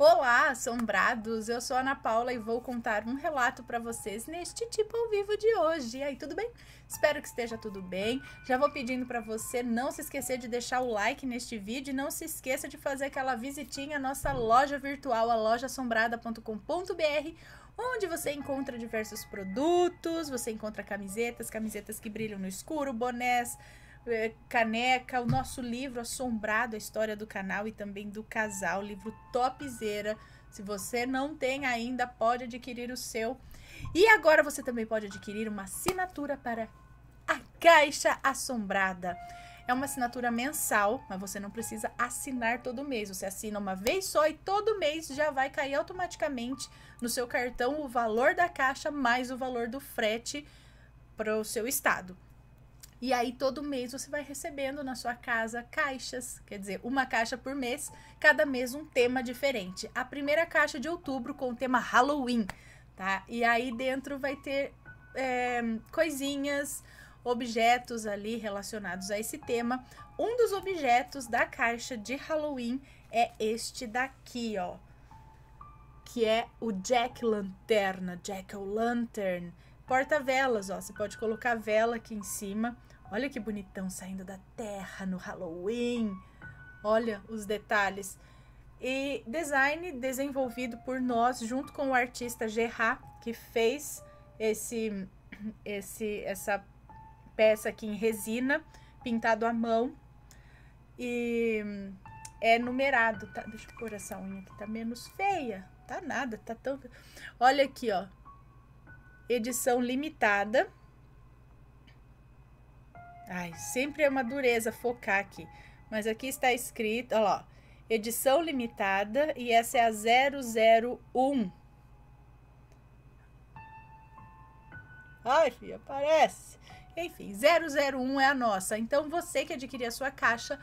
Olá, assombrados! Eu sou Ana Paula e vou contar um relato para vocês neste tipo ao vivo de hoje. E aí, tudo bem? Espero que esteja tudo bem. Já vou pedindo para você não se esquecer de deixar o like neste vídeo e não se esqueça de fazer aquela visitinha à nossa loja virtual, a lojaassombrada.com.br, onde você encontra diversos produtos, você encontra camisetas, camisetas que brilham no escuro, bonés, é, caneca, o nosso livro assombrado, a história do canal e também do casal, livro topzera. Se você não tem ainda, pode adquirir o seu. E agora você também pode adquirir uma assinatura para a Caixa Assombrada. É uma assinatura mensal, mas você não precisa assinar todo mês. Você assina uma vez só e todo mês já vai cair automaticamente no seu cartão o valor da caixa mais o valor do frete para o seu estado. E aí todo mês você vai recebendo na sua casa caixas, quer dizer, uma caixa por mês, cada mês um tema diferente. A primeira caixa de outubro com o tema Halloween, tá? E aí dentro vai ter é, coisinhas, objetos ali relacionados a esse tema. Um dos objetos da caixa de Halloween é este daqui, ó, que é o Jack Lanterna, Jack o Lantern, Porta-velas, ó. Você pode colocar vela aqui em cima. Olha que bonitão saindo da terra no Halloween. Olha os detalhes. E design desenvolvido por nós junto com o artista Gerard, que fez esse, esse essa peça aqui em resina, pintado à mão. E é numerado, tá? Deixa eu pôr essa unha que tá menos feia. Tá nada, tá tão. Olha aqui, ó edição limitada. Ai, sempre é uma dureza focar aqui. Mas aqui está escrito, olha edição limitada e essa é a 001. Ai, filha, aparece. Enfim, 001 é a nossa. Então você que adquirir a sua caixa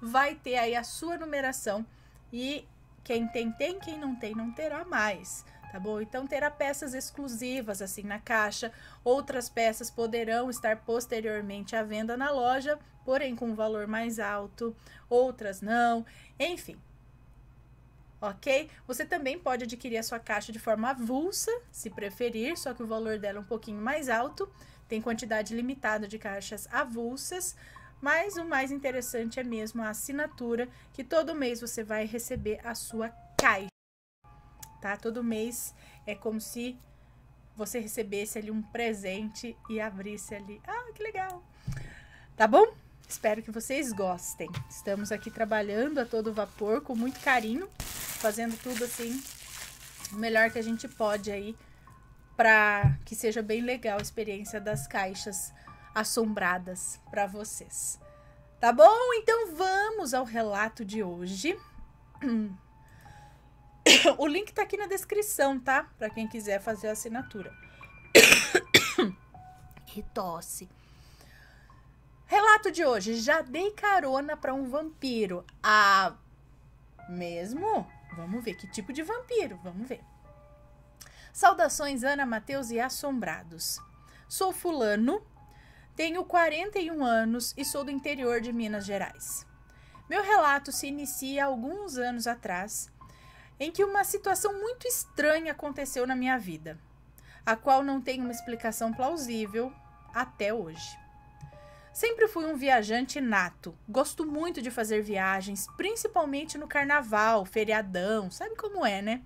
vai ter aí a sua numeração e quem tem tem, quem não tem não terá mais tá bom? Então terá peças exclusivas assim na caixa, outras peças poderão estar posteriormente à venda na loja, porém com um valor mais alto, outras não, enfim. Ok? Você também pode adquirir a sua caixa de forma avulsa, se preferir, só que o valor dela é um pouquinho mais alto. Tem quantidade limitada de caixas avulsas, mas o mais interessante é mesmo a assinatura, que todo mês você vai receber a sua caixa tá? Todo mês é como se você recebesse ali um presente e abrisse ali. Ah, que legal! Tá bom? Espero que vocês gostem. Estamos aqui trabalhando a todo vapor, com muito carinho, fazendo tudo assim o melhor que a gente pode aí para que seja bem legal a experiência das caixas assombradas para vocês. Tá bom? Então vamos ao relato de hoje. o link tá aqui na descrição, tá? Para quem quiser fazer a assinatura. e tosse. Relato de hoje: já dei carona para um vampiro. Ah, mesmo? Vamos ver que tipo de vampiro, vamos ver. Saudações Ana Matheus e assombrados. Sou fulano, tenho 41 anos e sou do interior de Minas Gerais. Meu relato se inicia alguns anos atrás, em que uma situação muito estranha aconteceu na minha vida, a qual não tem uma explicação plausível até hoje. Sempre fui um viajante nato. Gosto muito de fazer viagens, principalmente no carnaval, feriadão, sabe como é, né?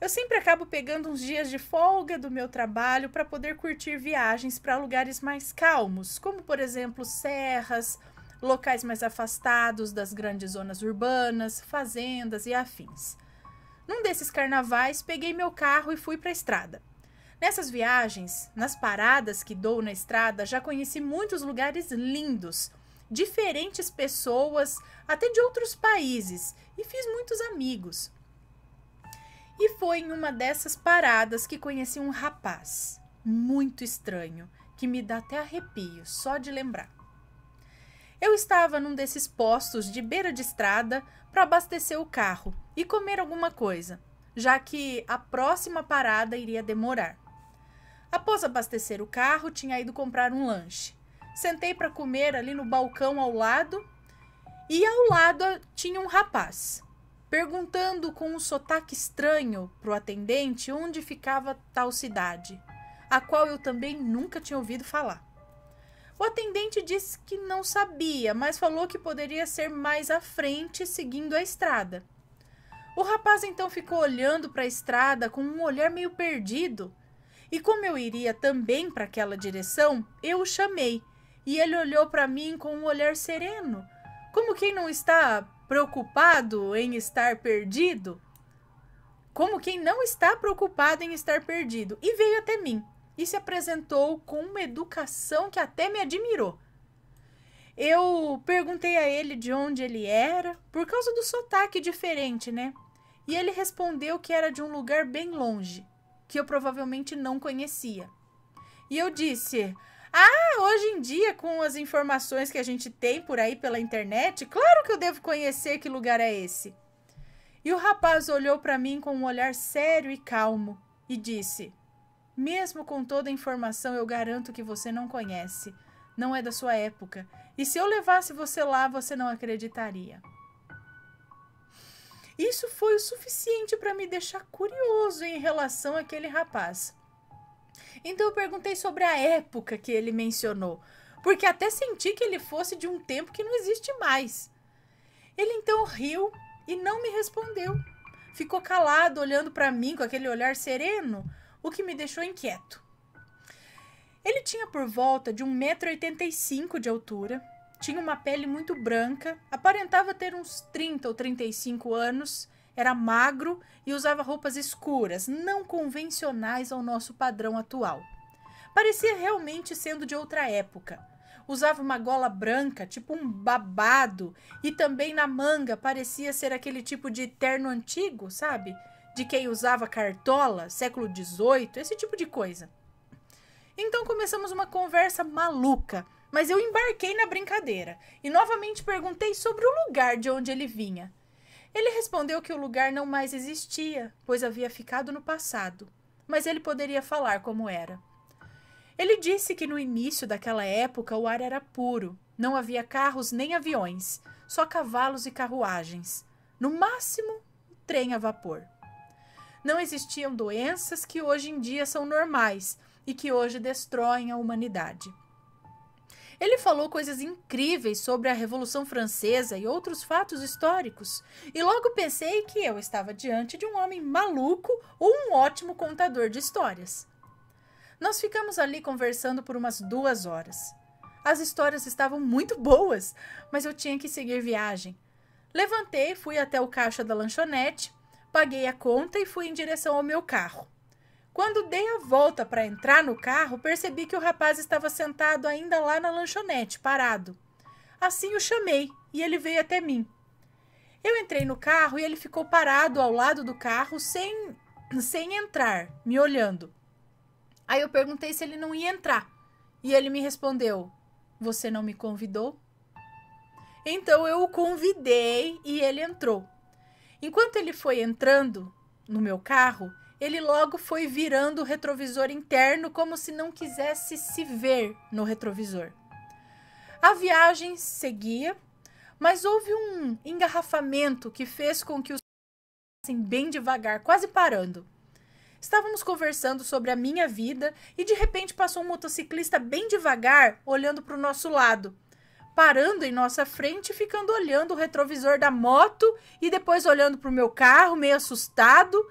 Eu sempre acabo pegando uns dias de folga do meu trabalho para poder curtir viagens para lugares mais calmos, como por exemplo serras, locais mais afastados das grandes zonas urbanas, fazendas e afins. Num desses carnavais, peguei meu carro e fui para a estrada. Nessas viagens, nas paradas que dou na estrada, já conheci muitos lugares lindos, diferentes pessoas, até de outros países, e fiz muitos amigos. E foi em uma dessas paradas que conheci um rapaz muito estranho, que me dá até arrepio só de lembrar. Eu estava num desses postos de beira de estrada, para abastecer o carro e comer alguma coisa, já que a próxima parada iria demorar. Após abastecer o carro, tinha ido comprar um lanche. Sentei para comer ali no balcão ao lado e ao lado tinha um rapaz, perguntando com um sotaque estranho para o atendente onde ficava tal cidade, a qual eu também nunca tinha ouvido falar. O atendente disse que não sabia, mas falou que poderia ser mais à frente, seguindo a estrada. O rapaz então ficou olhando para a estrada com um olhar meio perdido. E como eu iria também para aquela direção, eu o chamei e ele olhou para mim com um olhar sereno, como quem não está preocupado em estar perdido. Como quem não está preocupado em estar perdido, e veio até mim e se apresentou com uma educação que até me admirou. Eu perguntei a ele de onde ele era, por causa do sotaque diferente, né? E ele respondeu que era de um lugar bem longe, que eu provavelmente não conhecia. E eu disse: Ah, hoje em dia, com as informações que a gente tem por aí pela internet, claro que eu devo conhecer que lugar é esse. E o rapaz olhou para mim com um olhar sério e calmo e disse: mesmo com toda a informação, eu garanto que você não conhece. Não é da sua época. E se eu levasse você lá, você não acreditaria. Isso foi o suficiente para me deixar curioso em relação àquele rapaz. Então eu perguntei sobre a época que ele mencionou, porque até senti que ele fosse de um tempo que não existe mais. Ele então riu e não me respondeu. Ficou calado, olhando para mim com aquele olhar sereno, o que me deixou inquieto. Ele tinha por volta de 1,85m de altura, tinha uma pele muito branca, aparentava ter uns 30 ou 35 anos, era magro e usava roupas escuras, não convencionais ao nosso padrão atual. Parecia realmente sendo de outra época. Usava uma gola branca, tipo um babado, e também na manga parecia ser aquele tipo de terno antigo, sabe? de quem usava cartola, século XVIII, esse tipo de coisa. Então começamos uma conversa maluca, mas eu embarquei na brincadeira e novamente perguntei sobre o lugar de onde ele vinha. Ele respondeu que o lugar não mais existia, pois havia ficado no passado, mas ele poderia falar como era. Ele disse que no início daquela época o ar era puro, não havia carros nem aviões, só cavalos e carruagens. No máximo, um trem a vapor não existiam doenças que hoje em dia são normais e que hoje destroem a humanidade. Ele falou coisas incríveis sobre a Revolução Francesa e outros fatos históricos, e logo pensei que eu estava diante de um homem maluco ou um ótimo contador de histórias. Nós ficamos ali conversando por umas duas horas. As histórias estavam muito boas, mas eu tinha que seguir viagem. Levantei, fui até o caixa da lanchonete, Paguei a conta e fui em direção ao meu carro. Quando dei a volta para entrar no carro, percebi que o rapaz estava sentado ainda lá na lanchonete, parado. Assim o chamei e ele veio até mim. Eu entrei no carro e ele ficou parado ao lado do carro sem sem entrar, me olhando. Aí eu perguntei se ele não ia entrar. E ele me respondeu: "Você não me convidou?" Então eu o convidei e ele entrou. Enquanto ele foi entrando no meu carro, ele logo foi virando o retrovisor interno como se não quisesse se ver no retrovisor. A viagem seguia, mas houve um engarrafamento que fez com que os assim, bem devagar, quase parando. Estávamos conversando sobre a minha vida e de repente passou um motociclista bem devagar, olhando para o nosso lado parando em nossa frente, ficando olhando o retrovisor da moto e depois olhando para o meu carro, meio assustado.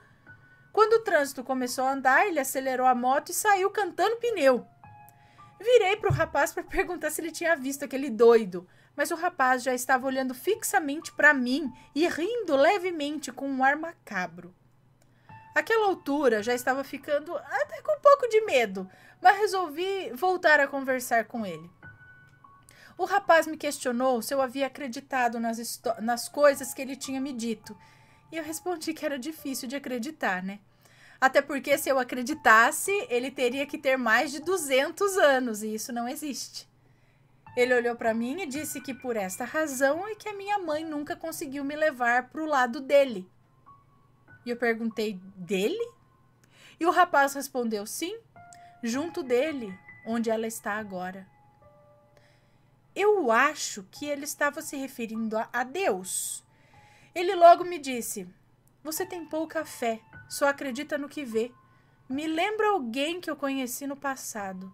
Quando o trânsito começou a andar, ele acelerou a moto e saiu cantando pneu. Virei para o rapaz para perguntar se ele tinha visto aquele doido, mas o rapaz já estava olhando fixamente para mim e rindo levemente com um ar macabro. Aquela altura já estava ficando até com um pouco de medo, mas resolvi voltar a conversar com ele. O rapaz me questionou se eu havia acreditado nas, nas coisas que ele tinha me dito. E eu respondi que era difícil de acreditar, né? Até porque se eu acreditasse, ele teria que ter mais de 200 anos e isso não existe. Ele olhou para mim e disse que por esta razão é que a minha mãe nunca conseguiu me levar para o lado dele. E eu perguntei: "Dele?" E o rapaz respondeu: "Sim, junto dele, onde ela está agora." Eu acho que ele estava se referindo a, a Deus. Ele logo me disse: Você tem pouca fé, só acredita no que vê. Me lembra alguém que eu conheci no passado.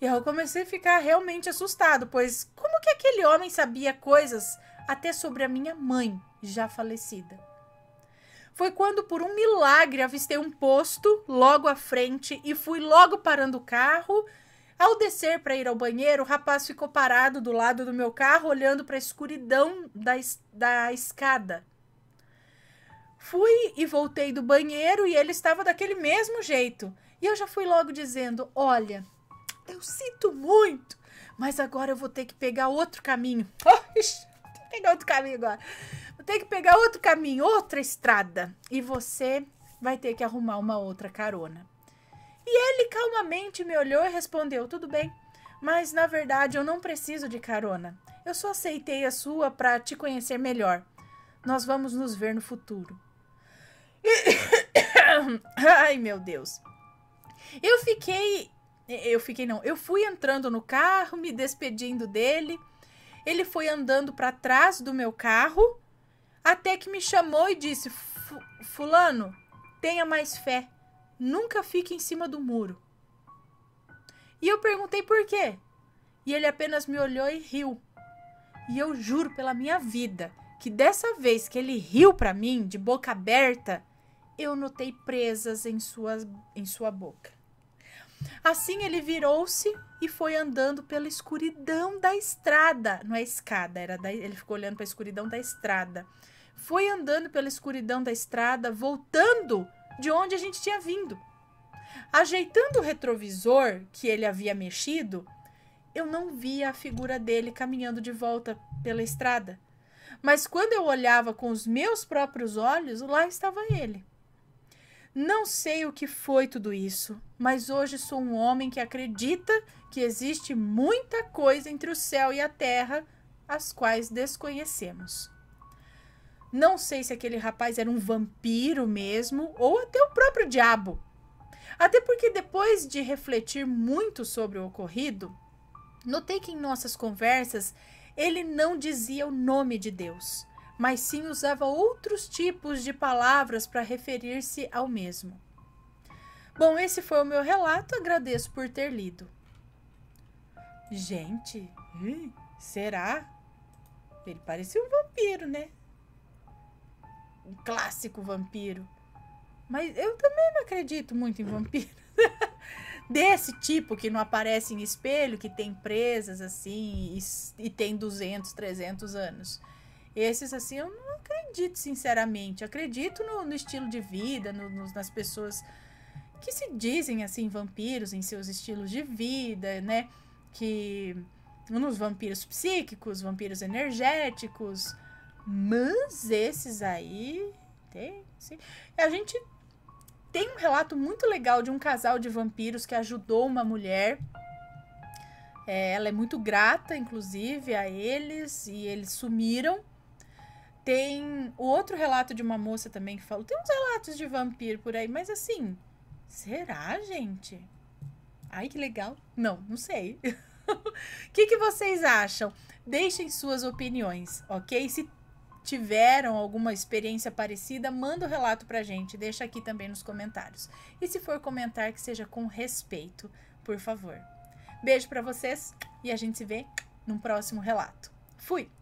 E eu comecei a ficar realmente assustado, pois como que aquele homem sabia coisas até sobre a minha mãe, já falecida? Foi quando, por um milagre, avistei um posto logo à frente e fui logo parando o carro ao descer para ir ao banheiro, o rapaz ficou parado do lado do meu carro, olhando para a escuridão da, es da escada. Fui e voltei do banheiro e ele estava daquele mesmo jeito. E eu já fui logo dizendo: Olha, eu sinto muito, mas agora eu vou ter que pegar outro caminho. Vou pegar outro caminho agora. Vou ter que pegar outro caminho, outra estrada. E você vai ter que arrumar uma outra carona. E ele calmamente me olhou e respondeu: Tudo bem, mas na verdade eu não preciso de carona. Eu só aceitei a sua para te conhecer melhor. Nós vamos nos ver no futuro. Ai, meu Deus. Eu fiquei. Eu fiquei, não. Eu fui entrando no carro, me despedindo dele. Ele foi andando para trás do meu carro até que me chamou e disse: Fulano, tenha mais fé. Nunca fique em cima do muro. E eu perguntei por quê. E ele apenas me olhou e riu. E eu juro pela minha vida que dessa vez que ele riu para mim de boca aberta, eu notei presas em sua, em sua boca. Assim ele virou-se e foi andando pela escuridão da estrada. Não é escada, era da, ele ficou olhando para a escuridão da estrada. Foi andando pela escuridão da estrada, voltando de onde a gente tinha vindo. Ajeitando o retrovisor que ele havia mexido, eu não via a figura dele caminhando de volta pela estrada. Mas quando eu olhava com os meus próprios olhos, lá estava ele. Não sei o que foi tudo isso, mas hoje sou um homem que acredita que existe muita coisa entre o céu e a terra, as quais desconhecemos. Não sei se aquele rapaz era um vampiro mesmo ou até o próprio diabo. Até porque depois de refletir muito sobre o ocorrido, notei que em nossas conversas ele não dizia o nome de Deus, mas sim usava outros tipos de palavras para referir-se ao mesmo. Bom, esse foi o meu relato, agradeço por ter lido. Gente, hum, será? Ele parecia um vampiro, né? um clássico vampiro. Mas eu também não acredito muito em vampiros. Desse tipo que não aparece em espelho, que tem presas assim e, e tem 200, 300 anos. Esses assim eu não acredito, sinceramente. Acredito no, no estilo de vida, no, no, nas pessoas que se dizem assim vampiros em seus estilos de vida, né? Que nos vampiros psíquicos, vampiros energéticos, mas esses aí. Tem, sim. A gente tem um relato muito legal de um casal de vampiros que ajudou uma mulher. É, ela é muito grata, inclusive, a eles, e eles sumiram. Tem o outro relato de uma moça também que falou. Tem uns relatos de vampiro por aí, mas assim, será, gente? Ai, que legal. Não, não sei. O que, que vocês acham? Deixem suas opiniões, ok? Se tiveram alguma experiência parecida, manda o um relato pra gente, deixa aqui também nos comentários. E se for comentar, que seja com respeito, por favor. Beijo para vocês e a gente se vê num próximo relato. Fui!